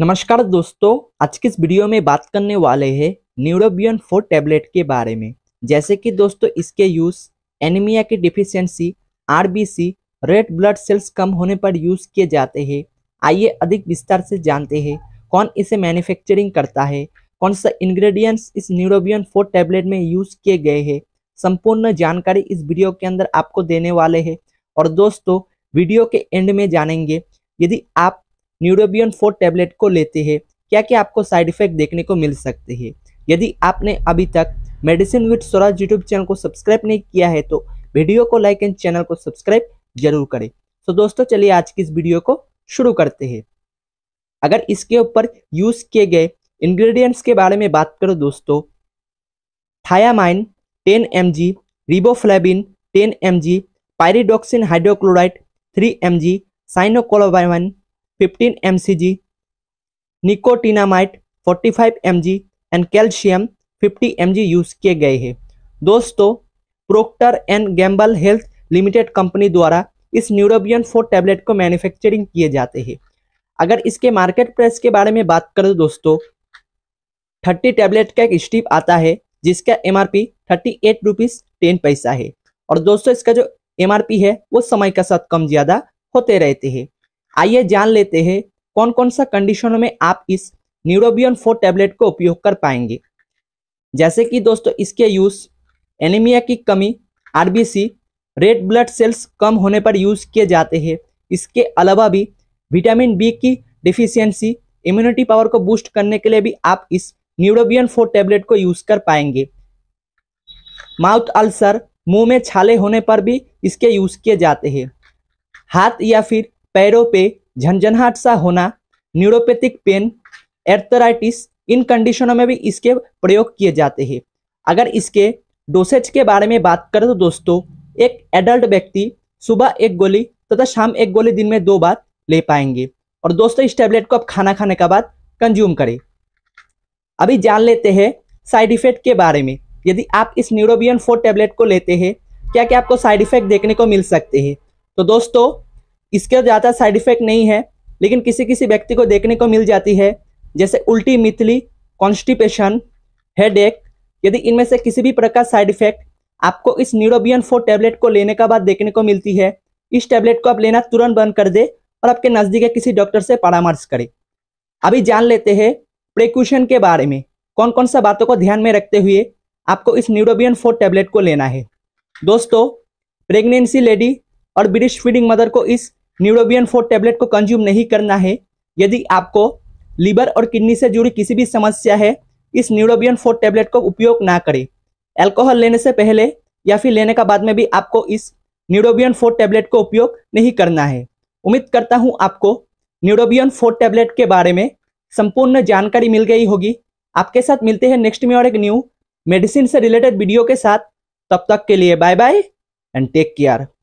नमस्कार दोस्तों आज के इस वीडियो में बात करने वाले हैं न्यूरोबियन फोर टैबलेट के बारे में जैसे कि दोस्तों इसके यूज़ एनीमिया की deficiency RBC red blood cells कम होने पर यूज़ किए जाते हैं आइए अधिक विस्तार से जानते हैं कौन इसे मैन्युफैक्चरिंग करता है कौन सा इंग्रेडिएंट्स इस न्यूरोबियन फोर टैबलेट में यूज़ किए गए हैं संपूर्ण जानकारी इस वीडियो के अंदर आपको देने वाले है और दोस्तों वीडियो के एंड में जानेंगे यदि आप न्यूरोबियन फोर टैबलेट को लेते हैं क्या क्या आपको साइड इफेक्ट देखने को मिल सकते हैं यदि आपने अभी तक medicine with Swaraj YouTube channel को सब्सक्राइब नहीं किया है तो वीडियो को लाइक एंड चैनल को सब्सक्राइब जरूर करें तो दोस्तों चलिए आज की इस वीडियो को शुरू करते हैं अगर इसके ऊपर यूज किए गए इंग्रेडिएंट्स के बारे में बात करो दोस्तों thiamine 10 M G riboflavin ten M G pyridoxine hydrochloride three M G cyanocobalamin fifteen M C G nicotinamide forty five M G and calcium fifty M G use किए गए हैं दोस्तों Procter and Gamble Health Limited company द्वारा इस Neurobion four tablet को manufacturing किए जाते हैं अगर इसके मार्केट प्राइस के बारे में बात करें दोस्तों थर्टी टैबलेट का एक स्टिप आता है जिसका M R P thirty eight rupees ten paisa है और दोस्तों इसका जो एम आर पी है वो समय के साथ कम ज़्यादा होते रहते हैं आइए जान लेते हैं कौन कौन सा कंडीशनों में आप इस न्यूरोबियन फोर टैबलेट को उपयोग कर पाएंगे जैसे कि दोस्तों इसके यूज एनीमिया की कमी आरबीसी रेड ब्लड सेल्स कम होने पर यूज किए जाते हैं इसके अलावा भी विटामिन बी की डिफिशियंसी इम्यूनिटी पावर को बूस्ट करने के लिए भी आप इस न्यूरोबियन फोर टैबलेट को यूज कर पाएंगे माउथ अल्सर मुंह में छाले होने पर भी इसके यूज किए जाते हैं हाथ या फिर पैरों पे झंझनहाट सा होना न्यूरोपैथिक पेन एर्थराइटिस इन कंडीशनों में भी इसके प्रयोग किए जाते हैं अगर इसके डोसेज के बारे में बात करें तो दोस्तों एक एडल्ट व्यक्ति सुबह एक गोली तथा शाम एक गोली दिन में दो बार ले पाएंगे और दोस्तों इस टैबलेट को आप खाना खाने के बाद कंज्यूम करें अभी जान लेते हैं साइड इफेक्ट के बारे में यदि आप इस न्यूरोबियन फोर टैबलेट को लेते हैं क्या क्या आपको साइड इफेक्ट देखने को मिल सकते हैं तो दोस्तों इसके ज़्यादा साइड इफेक्ट नहीं है लेकिन किसी किसी व्यक्ति को देखने को मिल जाती है जैसे उल्टी मितली कॉन्स्टिपेशन हेड यदि इनमें से किसी भी प्रकार साइड इफेक्ट आपको इस न्यूरोबियन फोर टैबलेट को लेने का बाद देखने को मिलती है इस टैबलेट को आप लेना तुरंत बंद कर दे और आपके नज़दीक किसी डॉक्टर से परामर्श करें अभी जान लेते हैं प्रिक्यूशन के बारे में कौन कौन सा बातों को ध्यान में रखते हुए आपको इस न्यूरोबियन फोर टैबलेट को लेना है दोस्तों प्रेगनेंसी लेडी और ब्रिटिश फीडिंग मदर को इस न्यूरोबियन फोर टेबलेट को कंज्यूम नहीं करना है यदि आपको लीवर और किडनी से जुड़ी किसी भी समस्या है इस न्यूरोबियन फोर टेबलेट को उपयोग ना करें अल्कोहल लेने से पहले या फिर लेने का बाद में भी आपको इस न्यूरोबियन फोर टेबलेट को उपयोग नहीं करना है उम्मीद करता हूँ आपको न्यूरोबियन फोर टेबलेट के बारे में संपूर्ण जानकारी मिल गई होगी आपके साथ मिलते हैं नेक्स्ट में और एक न्यू मेडिसिन से रिलेटेड वीडियो के साथ तब तक के लिए bye bye and take care